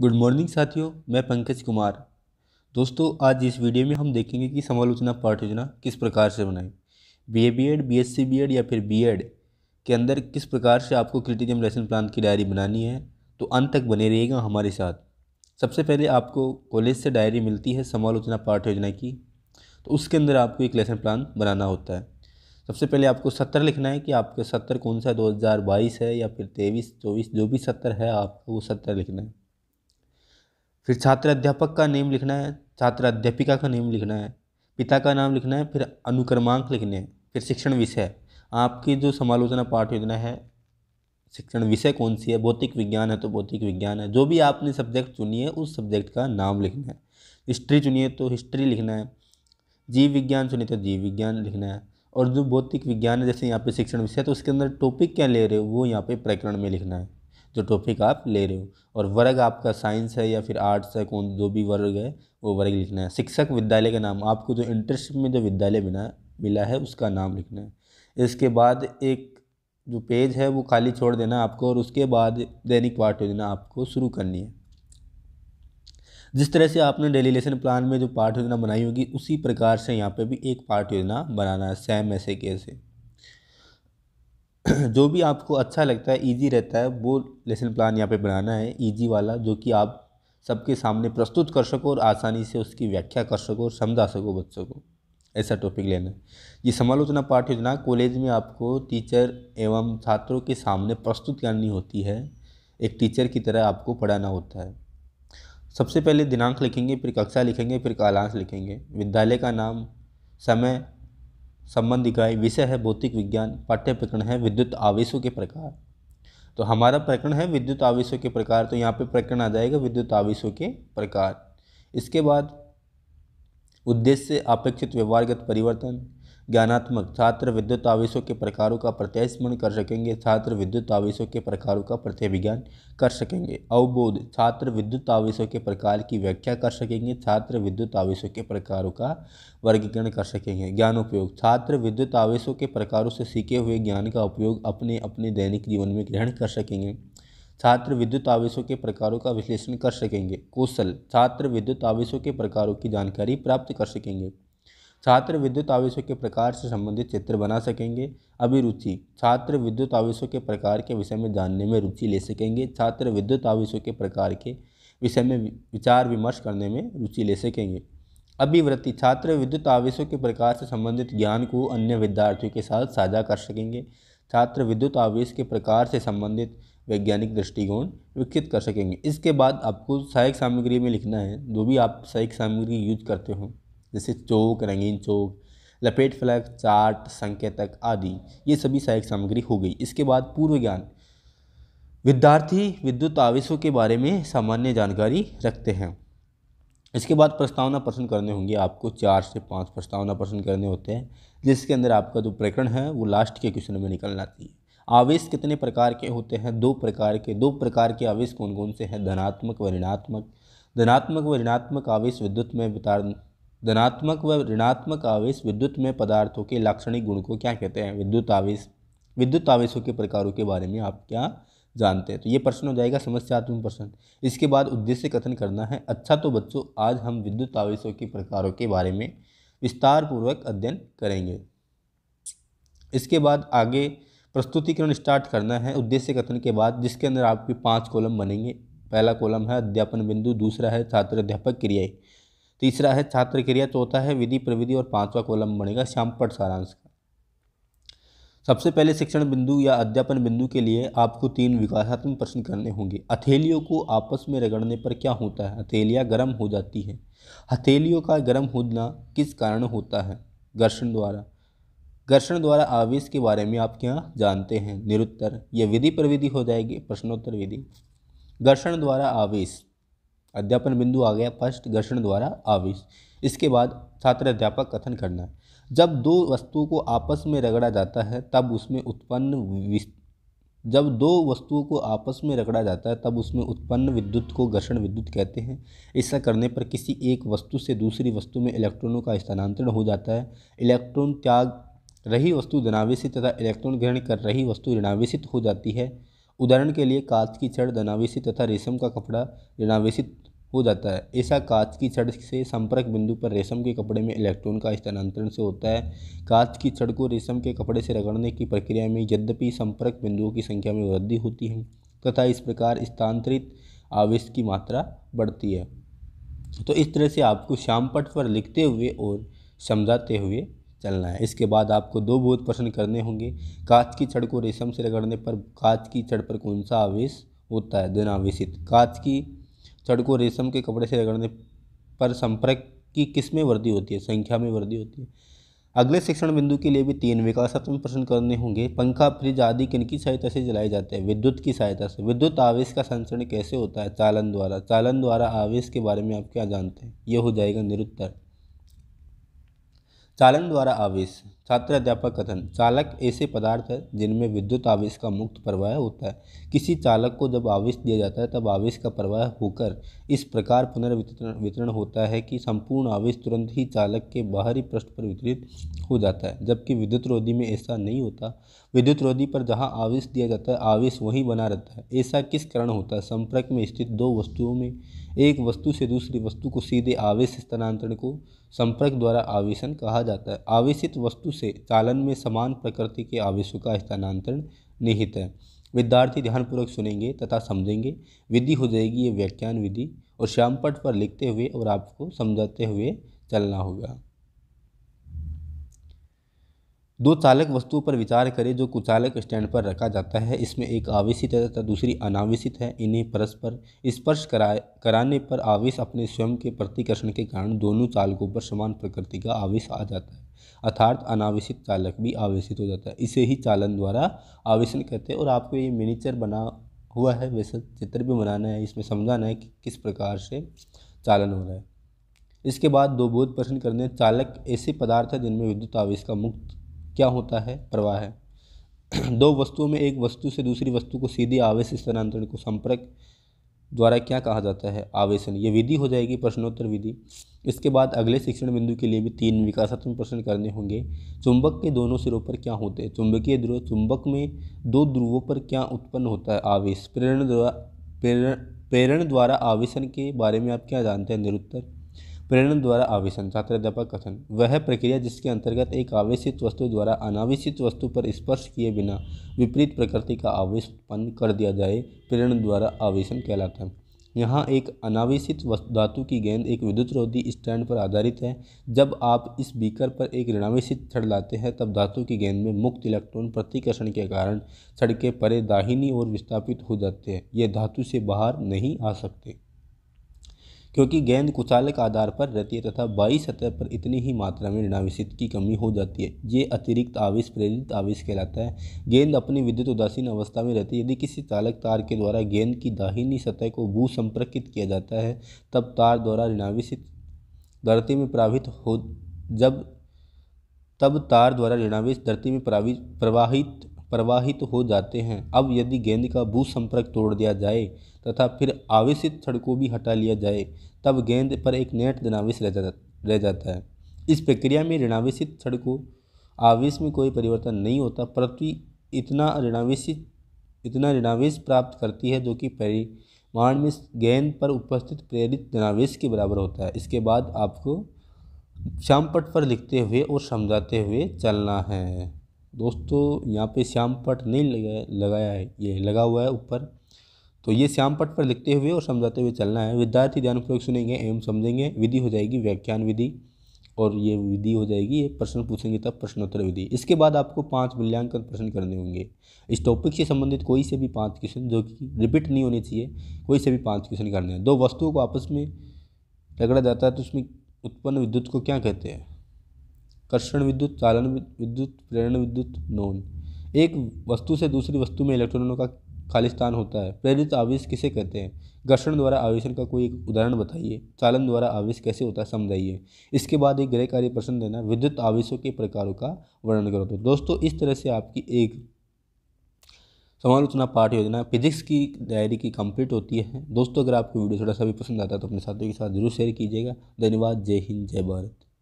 good morning साथियों मैं पंकज कुमार दोस्तों आज इस वीडियो में हम देखेंगे कि समालोचना पाठ योजना किस प्रकार से बनाएं B A B Ed B S C B Ed या फिर बी एड के अंदर किस प्रकार से आपको क्रिटिजम लेसन प्लान की डायरी बनानी है तो अंत तक बने रहिएगा हमारे साथ सबसे पहले आपको कॉलेज से डायरी मिलती है समालोचना पाठ योजना की तो उसके अंदर आपको एक लेसन प्लान बनाना होता है सबसे पहले आपको सत्तर लिखना है कि आपका सत्तर कौन सा हज़ार बाईस है या फिर तेईस चौबीस जो भी सत्तर है आपको वो सत्तर लिखना है फिर छात्र अध्यापक का नेम लिखना है छात्र अध्यापिका का नेम लिखना है पिता का नाम लिखना है फिर अनुक्रमांक लिखने हैं फिर शिक्षण विषय आपकी जो समालोचना पाठ योजना है शिक्षण विषय कौन सी है भौतिक विज्ञान है तो भौतिक विज्ञान है जो भी आपने सब्जेक्ट चुनी है उस सब्जेक्ट का नाम लिखना है हिस्ट्री चुनिए तो हिस्ट्री लिखना है जीव विज्ञान चुनिए तो जीव विज्ञान लिखना है और जो भौतिक विज्ञान है जैसे यहाँ पे शिक्षण विषय है तो उसके अंदर टॉपिक क्या ले रहे हो वो यहाँ पे प्रकरण में लिखना है जो टॉपिक आप ले रहे हो और वर्ग आपका साइंस है या फिर आर्ट्स है कौन जो भी वर्ग है वो वर्ग लिखना है शिक्षक विद्यालय का नाम आपको जो इंटरेस्ट में जो विद्यालय बिना मिला है उसका नाम लिखना है इसके बाद एक जो पेज है वो खाली छोड़ देना आपको और उसके बाद दैनिक पाठ योजना आपको शुरू करनी है जिस तरह से आपने डेली लेसन प्लान में जो पाठ योजना बनाई होगी उसी प्रकार से यहाँ पे भी एक पाठ योजना बनाना है सेम ऐसे कैसे जो भी आपको अच्छा लगता है ईजी रहता है वो लेसन प्लान यहाँ पे बनाना है ईजी वाला जो कि आप सबके सामने प्रस्तुत कर सको और आसानी से उसकी व्याख्या कर सको और समझा सको बच्चों को ऐसा टॉपिक लेना है ये समालोचना पाठ योजना कॉलेज में आपको टीचर एवं छात्रों के सामने प्रस्तुत करनी होती है एक टीचर की तरह आपको पढ़ाना होता है सबसे पहले दिनांक लिखेंगे फिर कक्षा लिखेंगे फिर कालांश लिखेंगे विद्यालय का नाम समय संबंध इकाई विषय है भौतिक विज्ञान पाठ्य प्रकरण है विद्युत आवेशों के प्रकार तो हमारा प्रकरण है विद्युत आवेशों के प्रकार तो यहाँ पे प्रकरण आ जाएगा विद्युत आवेशों के प्रकार इसके बाद उद्देश्य अपेक्षित व्यवहारगत परिवर्तन ज्ञानात्मक छात्र विद्युत आवेशों के प्रकारों का प्रत्यय स्मरण कर सकेंगे छात्र विद्युत आवेशों के प्रकारों का प्रत्यय विज्ञान कर सकेंगे अवबोध छात्र विद्युत आवेशों के प्रकार की व्याख्या कर सकेंगे छात्र विद्युत आवेशों के प्रकारों का वर्गीकरण कर सकेंगे ज्ञान उपयोग छात्र विद्युत आवेशों के प्रकारों से सीखे हुए ज्ञान का उपयोग अपने अपने दैनिक जीवन में ग्रहण कर सकेंगे छात्र विद्युत आवेशों के प्रकारों का विश्लेषण कर सकेंगे कौशल छात्र विद्युत आवेशों के प्रकारों की जानकारी प्राप्त कर सकेंगे छात्र विद्युत आवेशों के प्रकार से संबंधित चित्र बना सकेंगे अभिरुचि छात्र विद्युत आवेशों के प्रकार के विषय में जानने में रुचि ले सकेंगे छात्र विद्युत आवेशों के प्रकार के विषय में विचार विमर्श करने में रुचि ले सकेंगे अभिवृत्ति छात्र विद्युत आवेशों के प्रकार से संबंधित ज्ञान को अन्य विद्यार्थियों के साथ साझा कर सकेंगे छात्र विद्युत आवेश के प्रकार से संबंधित वैज्ञानिक दृष्टिकोण विकसित कर सकेंगे इसके बाद आपको सहायक सामग्री में लिखना है जो भी आप सहायक सामग्री यूज करते हों जैसे चौक रंगीन चौक लपेट फलक चार्ट संकेतक आदि ये सभी सहायक सामग्री हो गई इसके बाद पूर्व ज्ञान विद्यार्थी विद्युत आवेशों के बारे में सामान्य जानकारी रखते हैं इसके बाद प्रस्तावना प्रश्न करने होंगे आपको चार से पाँच प्रस्तावना प्रश्न करने होते हैं जिसके अंदर आपका जो प्रकरण है वो लास्ट के क्वेश्चन में निकलना चाहिए आवेश कितने प्रकार के होते हैं दो प्रकार के दो प्रकार के आवेश कौन कौन से हैं धनात्मक व ऋणात्मक धनात्मक व ऋणात्मक आवेश विद्युत में धनात्मक व ऋणात्मक आवेश विद्युत में पदार्थों के लाक्षणिक गुण को क्या कहते हैं विद्युत आवेश विद्युत आवेशों के प्रकारों के बारे में आप क्या जानते हैं तो ये प्रश्न हो जाएगा समस्यात्मक प्रश्न इसके बाद उद्देश्य कथन करना है अच्छा तो बच्चों आज हम विद्युत आवेशों के प्रकारों के बारे में विस्तार पूर्वक अध्ययन करेंगे इसके बाद आगे प्रस्तुतिकरण स्टार्ट करना है उद्देश्य कथन के बाद जिसके अंदर आपके पाँच कॉलम बनेंगे पहला कॉलम है अध्यापन बिंदु दूसरा है छात्र अध्यापक क्रियाएँ तीसरा है छात्र क्रिया चौथा है विधि प्रविधि और पांचवा कॉलम बनेगा श्यामपट सारांश का सबसे पहले शिक्षण बिंदु या अध्यापन बिंदु के लिए आपको तीन विकासात्मक प्रश्न करने होंगे हथेलियों को आपस में रगड़ने पर क्या होता है हथेलियाँ गर्म हो जाती है हथेलियों का गर्म होना किस कारण होता है घर्षण द्वारा घर्षण द्वारा आवेश के बारे में आप क्या जानते हैं निरुत्तर यह विधि प्रविधि हो जाएगी प्रश्नोत्तर विधि घर्षण द्वारा आवेश अध्यापन बिंदु आ गया फर्स्ट घर्षण द्वारा आवेश इसके बाद छात्र अध्यापक कथन करना जब दो वस्तुओं को आपस में रगड़ा जाता है तब उसमें उत्पन्न जब दो वस्तुओं को आपस में रगड़ा जाता है तब उसमें उत्पन्न विद्युत को घर्षण विद्युत कहते हैं ऐसा करने पर किसी एक वस्तु से दूसरी वस्तु में इलेक्ट्रॉनों का स्थानांतरण हो जाता है इलेक्ट्रॉन त्याग रही वस्तु धनावेशित तथा इलेक्ट्रॉन ग्रहण कर रही वस्तु ऋणावेशित हो जाती है उदाहरण के लिए कांच की छड़ धनावेशी तथा रेशम का कपड़ा ऋणावेशित हो जाता है ऐसा कांच की छड़ से संपर्क बिंदु पर रेशम के कपड़े में इलेक्ट्रॉन का स्थानांतरण से होता है कांच की छड़ को रेशम के कपड़े से रगड़ने की प्रक्रिया में यद्यपि संपर्क बिंदुओं की संख्या में वृद्धि होती है तथा इस प्रकार स्थानांतरित आवेश की मात्रा बढ़ती है तो इस तरह से आपको श्याम पट पर लिखते हुए और समझाते हुए चलना है इसके बाद आपको दो बोध प्रश्न करने होंगे कांच की छड़ को रेशम से रगड़ने पर कांच की छड़ पर कौन सा आवेश होता है दिनावेश कांच की छड़ को रेशम के कपड़े से रगड़ने पर संपर्क की किस में वृद्धि होती है संख्या में वृद्धि होती है अगले शिक्षण बिंदु के लिए भी तीन विकासात्मक प्रश्न करने होंगे पंखा फ्रिज आदि किनकी सहायता से जलाए जाते हैं विद्युत की सहायता से विद्युत आवेश का संचरण कैसे होता है चालन द्वारा चालन द्वारा आवेश के बारे में आप क्या जानते हैं ये हो जाएगा निरुत्तर चालन द्वारा आवेश छात्र अध्यापक कथन चालक ऐसे पदार्थ है जिनमें विद्युत आवेश का मुक्त प्रवाह होता है किसी चालक को जब आवेश दिया जाता है तब आवेश का प्रवाह होकर इस प्रकार पुनर्वितरण वितरण होता है कि संपूर्ण आवेश तुरंत ही चालक के बाहरी पृष्ठ पर वितरित हो जाता है जबकि विद्युत रोधी में ऐसा नहीं होता विद्युत रोधी पर जहाँ आवेश दिया जाता है आवेश वहीं बना रहता है ऐसा किस कारण होता है संपर्क में स्थित दो वस्तुओं में एक वस्तु से दूसरी वस्तु को सीधे आवेश स्थानांतरण को संपर्क द्वारा आवेशन कहा जाता है आवेशित वस्तु से चालन में समान प्रकृति के आवेशों का स्थानांतरण निहित है विद्यार्थी ध्यानपूर्वक सुनेंगे तथा समझेंगे विधि हो जाएगी ये व्याख्यान विधि और श्यामपट पर लिखते हुए और आपको समझाते हुए चलना होगा दो चालक वस्तुओं पर विचार करें जो कुचालक स्टैंड पर रखा जाता है इसमें एक आवेशित है तथा दूसरी अनावेशित है इन्हें परस्पर स्पर्श कराए कराने पर आवेश अपने स्वयं के प्रतिकर्षण के कारण दोनों चालकों पर समान प्रकृति का आवेश आ जाता है अर्थात अनावेशित चालक भी आवेशित हो जाता है इसे ही चालन द्वारा आवेशन कहते हैं और आपको ये मिनीचर बना हुआ है वैसे चित्र भी बनाना है इसमें समझाना है कि किस प्रकार से चालन हो रहा है इसके बाद दो बोध प्रश्न करने चालक ऐसे पदार्थ है जिनमें विद्युत आवेश का मुक्त क्या होता है प्रवाह है दो वस्तुओं में एक वस्तु से दूसरी वस्तु को सीधे आवेश स्थानांतरण को संपर्क द्वारा क्या कहा जाता है आवेशन ये विधि हो जाएगी प्रश्नोत्तर विधि इसके बाद अगले शिक्षण बिंदु के लिए भी तीन विकासात्मक प्रश्न करने होंगे चुंबक के दोनों सिरों पर क्या होते हैं चुंबकीय ध्रुव चुंबक में दो ध्रुवों पर क्या उत्पन्न होता है आवेश प्रेरण द्वारा प्रेरण प्रेरण द्वारा आवेशन के बारे में आप क्या जानते हैं निरुत्तर प्रेरण द्वारा आवेशन छात्राध्यापक कथन वह प्रक्रिया जिसके अंतर्गत एक आवेशित वस्तु द्वारा अनावेशित वस्तु पर स्पर्श किए बिना विपरीत प्रकृति का आवेश उत्पन्न कर दिया जाए प्रेरण द्वारा आवेशन कहलाता है यहाँ एक अनावेशित धातु की गेंद एक विद्युत रोधी स्टैंड पर आधारित है जब आप इस बीकर पर एक ऋणावेशित छड़ लाते हैं तब धातु की गेंद में मुक्त इलेक्ट्रॉन प्रतिकर्षण के कारण छड़ के परे दाहिनी ओर विस्थापित हो जाते हैं ये धातु से बाहर नहीं आ सकते क्योंकि गेंद कुचालक आधार पर रहती है तथा बाई सतह पर इतनी ही मात्रा में ऋणावेशित की कमी हो जाती है ये अतिरिक्त आवेश प्रेरित आवेश कहलाता है गेंद अपनी विद्युत उदासीन अवस्था में रहती है यदि किसी चालक तार के द्वारा गेंद की दाहिनी सतह को भू संपर्कित किया जाता है तब तार द्वारा ऋणावेशित धरती में प्रावित हो जब तब तार द्वारा ऋणावेश धरती में प्रवाहित प्रवाहित तो हो जाते हैं अब यदि गेंद का भू संपर्क तोड़ दिया जाए तथा फिर आवेशित छड़ को भी हटा लिया जाए तब गेंद पर एक नेट धनावेश रह जाता रह जाता है इस प्रक्रिया में ऋणावेशित छड़ को आवेश में कोई परिवर्तन नहीं होता पृथ्वी इतना ऋणावेशित इतना ऋणावेश प्राप्त करती है जो कि परिमाण में गेंद पर उपस्थित प्रेरित ऋणावेश के बराबर होता है इसके बाद आपको श्यामपट पर लिखते हुए और समझाते हुए चलना है दोस्तों यहाँ पे श्याम पट नहीं लगा लगाया है ये लगा हुआ है ऊपर तो ये श्याम पट पर लिखते हुए और समझाते हुए चलना है विद्यार्थी ध्यानपूर्वक सुनेंगे एवं समझेंगे विधि हो जाएगी व्याख्यान विधि और ये विधि हो जाएगी ये प्रश्न पूछेंगे तब प्रश्नोत्तर विधि इसके बाद आपको पांच मूल्यांकन प्रश्न करने होंगे इस टॉपिक से संबंधित कोई से भी पांच क्वेश्चन जो कि रिपीट नहीं होने चाहिए कोई से भी पांच क्वेश्चन करने हैं दो वस्तुओं को आपस में रगड़ा जाता है तो उसमें उत्पन्न विद्युत को क्या कहते हैं कर्षण विद्युत चालन विद्युत प्रेरण विद्युत नोन एक वस्तु से दूसरी वस्तु में इलेक्ट्रॉनों का खालिस्तान होता है प्रेरित आवेश किसे कहते हैं घर्षण द्वारा आवेशन का कोई एक उदाहरण बताइए चालन द्वारा आवेश कैसे होता है समझाइए इसके बाद एक गृह कार्य प्रश्न देना विद्युत आवेशों के प्रकारों का वर्णन करो तो दोस्तों इस तरह से आपकी एक समालोचना पाठ योजना फिजिक्स की डायरी की कंप्लीट होती है दोस्तों अगर आपको वीडियो थोड़ा सा भी पसंद आता है तो अपने साथियों के साथ जरूर शेयर कीजिएगा धन्यवाद जय हिंद जय भारत